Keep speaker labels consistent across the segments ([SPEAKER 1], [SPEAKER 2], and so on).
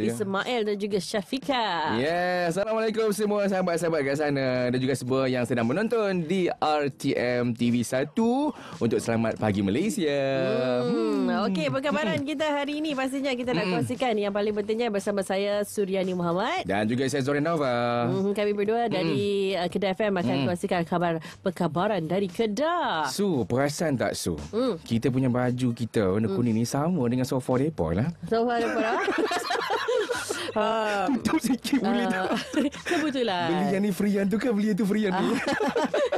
[SPEAKER 1] Ya.
[SPEAKER 2] Ismail dan juga Syafika. Yes, ya,
[SPEAKER 1] Assalamualaikum semua sahabat-sahabat kat sana dan juga semua yang sedang menonton di RTM TV 1 untuk selamat pagi Malaysia.
[SPEAKER 2] Hmm. hmm. Okey, perkabaran hmm. kita hari ini pastinya kita nak hmm. yang paling pentingnya bersama saya Suryani Muhammad
[SPEAKER 1] dan juga saya Zorin Nova. Hmm,
[SPEAKER 2] kami berdua hmm. dari hmm. Kedah FM akan hmm. kongsikan khabar perkabaran dari Kedah.
[SPEAKER 1] Su, perasan tak Su? Hmm. Kita punya baju kita warna hmm. kuning hmm. ni sama dengan sofa depa lah.
[SPEAKER 2] Sofa depa lah.
[SPEAKER 1] Ah. Tutup sikit boleh tak? Kenapa tu lah? Beli yang ni free yang tu ke beli yang tu free yang tu?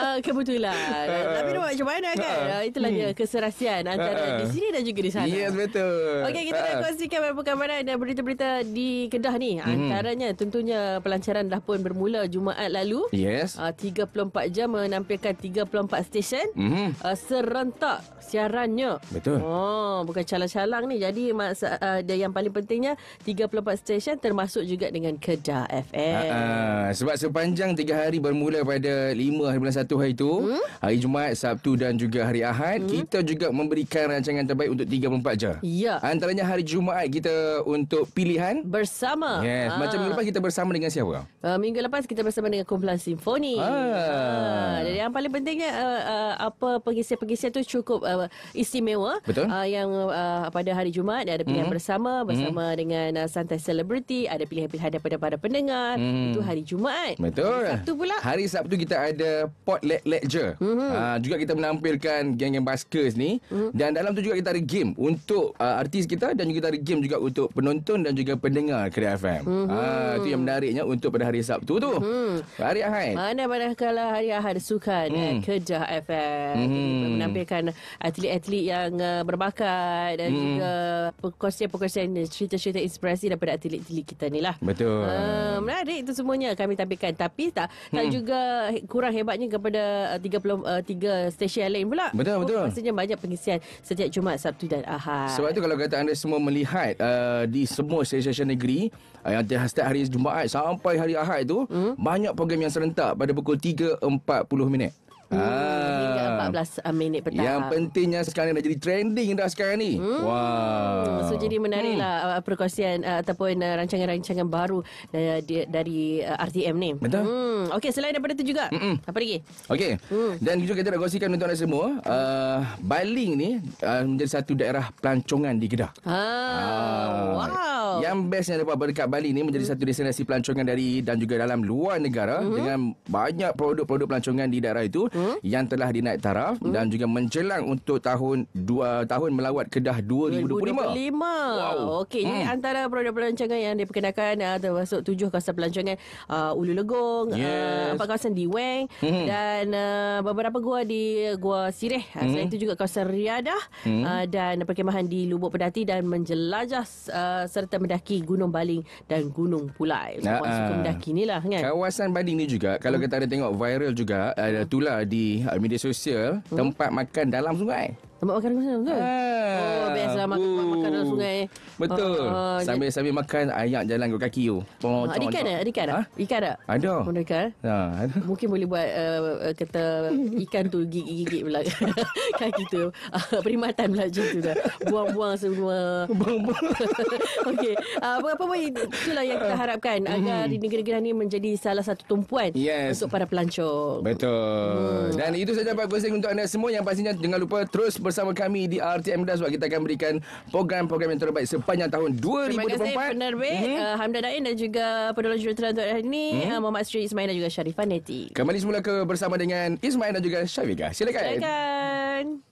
[SPEAKER 2] Ah, kebetulan. Tapi nak macam mana kan? Uh, itulah dia hmm. keserasian antara uh, di sini dan juga di sana. Yes,
[SPEAKER 1] betul. Okey, kita nak
[SPEAKER 2] kongsikan beberapa kabaran dan berita-berita di Kedah ni. Hmm. Antaranya tentunya pelancaran dah pun bermula Jumaat lalu. Yes. Uh, 34 jam menampilkan 34 stesen. Uh, serentak siarannya. Betul. Oh, bukan calang-calang ni. Jadi maksa, uh, dia yang paling pentingnya 34 stesen termasuk juga dengan Kedah
[SPEAKER 1] FM. Uh, uh, sebab sepanjang 3 hari bermula pada 5 hari bulan 1 satu hari tu hmm? Hari Jumaat, Sabtu dan juga hari Ahad hmm? Kita juga memberikan rancangan terbaik untuk 34 jam Ya Antaranya hari Jumaat kita untuk pilihan Bersama Yes, macam ah. minggu lepas kita bersama dengan siapa?
[SPEAKER 2] Uh, minggu lepas kita bersama dengan Kumpulan Simfoni ha. Ha. Jadi yang paling pentingnya uh, uh, Apa pengisian-pengisian tu cukup uh, istimewa Betul uh, Yang uh, pada hari Jumaat ada pilihan hmm? bersama hmm. Bersama hmm? dengan uh, Santai Celebrity Ada pilihan-pilihan daripada para pendengar hmm. Itu hari Jumaat Betul
[SPEAKER 1] Hari Sabtu pula Hari Sabtu kita ada pot Sport Ledger. Mm-hmm. Uh, ah, juga kita menampilkan geng-geng baskers ni. Mm-hmm. Dan dalam tu juga kita ada game untuk uh, artis kita dan juga kita ada game juga untuk penonton dan juga pendengar Kedai FM. Mm-hmm. Uh, ah, itu yang menariknya untuk pada hari Sabtu tu. Mm-hmm. Hari Ahad. Mana-mana
[SPEAKER 2] kalau hari Ahad suka mm. eh, hmm. Kedah FM. Mm-hmm. Menampilkan atlet-atlet yang uh, berbakat dan mm-hmm. juga perkongsian-perkongsian cerita-cerita inspirasi daripada atlet-atlet kita ni lah.
[SPEAKER 1] Betul. Uh,
[SPEAKER 2] menarik itu semuanya kami tampilkan. Tapi tak, tak mm. juga kurang hebatnya kepada uh, 30 uh, stesen lain pula. Betul oh, betul. Oh, maksudnya banyak pengisian setiap Jumaat, Sabtu dan Ahad. Sebab itu
[SPEAKER 1] kalau kata anda semua melihat uh, di semua stesen-stesen negeri uh, yang setiap hari Jumaat sampai hari Ahad itu hmm? banyak program yang serentak pada pukul 3.40 minit. Hmm, ah.
[SPEAKER 2] 15 uh, minit petang. Yang
[SPEAKER 1] pentingnya sekarang dah jadi trending dah sekarang ni. Hmm. Wow. So jadi
[SPEAKER 2] menariklah hmm. Uh, perkongsian uh, ataupun rancangan-rancangan baru uh, dari RTM ni. Betul. Hmm. Okey selain daripada itu juga. Mm-mm.
[SPEAKER 1] Apa lagi? Okey. Hmm. Dan juga kita nak kongsikan untuk anda semua uh, Baling ni uh, menjadi satu daerah pelancongan di Kedah. Ah. Uh. Ah. Wow. Yang bestnya daripada berdekat Bali ni menjadi hmm. satu destinasi pelancongan dari dan juga dalam luar negara hmm dengan banyak produk-produk pelancongan di daerah itu hmm yang telah dinaik taraf hmm dan juga menjelang untuk tahun dua tahun melawat Kedah 2025. 2025.
[SPEAKER 2] Wow. Okey, mm. antara produk pelancongan yang diperkenalkan ada uh, termasuk tujuh kawasan pelancongan uh, Ulu Legong, uh, empat yes. uh, kawasan di Weng hmm dan uh, beberapa gua di Gua Sireh. Uh, hmm Selain itu juga kawasan Riadah hmm uh, dan perkemahan di Lubuk Pedati dan menjelajah uh, serta akan mendaki Gunung Baling dan Gunung Pulai. Semua uh, suka ah. mendaki ni lah kan.
[SPEAKER 1] Kawasan Baling ni juga, kalau hmm. kita ada tengok viral juga, ada uh, tular di media sosial, hmm. tempat makan dalam sungai. Tempat makan sana betul? Ah, oh, lah eh, oh, best makan, makan dalam sungai. Betul. Ah, ah, Sambil-sambil makan, ayak jalan ke kaki tu. Oh, ada ikan tak? Ada ikan tak? Ha? Ikan tak? Ada. Ada ikan? Ha, ada. Mungkin boleh
[SPEAKER 2] buat uh, kata ikan tu gigit-gigit pula kaki tu. Uh, perkhidmatan pula macam tu dah. Buang-buang semua. Buang-buang. Okey. apa apa itu itulah yang kita harapkan. Uh, agar mm-hmm. di negeri-negeri ini menjadi salah satu tumpuan. Yes. Untuk para pelancong.
[SPEAKER 1] Betul. Hmm. Dan itu saja Pak Gosing untuk anda semua yang pastinya jangan lupa terus bersama kami di RTM Das sebab kita akan berikan program-program yang terbaik sepanjang tahun 2024. Terima kasih
[SPEAKER 2] penerbit mm-hmm. uh, Hamdan Ain dan juga penolong jurutera untuk hari ini mm-hmm. uh, eh, Muhammad Sri Ismail dan juga Syarifah Neti.
[SPEAKER 1] Kembali semula ke bersama dengan Ismail dan juga Syafiqah. Silakan. Silakan. Silakan.